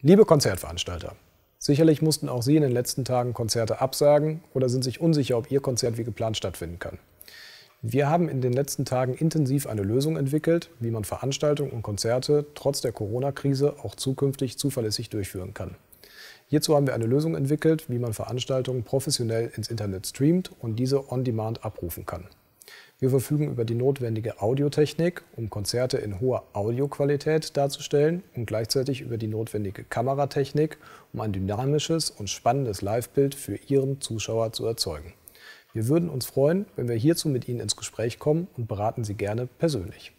Liebe Konzertveranstalter, sicherlich mussten auch Sie in den letzten Tagen Konzerte absagen oder sind sich unsicher, ob Ihr Konzert wie geplant stattfinden kann. Wir haben in den letzten Tagen intensiv eine Lösung entwickelt, wie man Veranstaltungen und Konzerte trotz der Corona-Krise auch zukünftig zuverlässig durchführen kann. Hierzu haben wir eine Lösung entwickelt, wie man Veranstaltungen professionell ins Internet streamt und diese on-demand abrufen kann. Wir verfügen über die notwendige Audiotechnik, um Konzerte in hoher Audioqualität darzustellen und gleichzeitig über die notwendige Kameratechnik, um ein dynamisches und spannendes Livebild für Ihren Zuschauer zu erzeugen. Wir würden uns freuen, wenn wir hierzu mit Ihnen ins Gespräch kommen und beraten Sie gerne persönlich.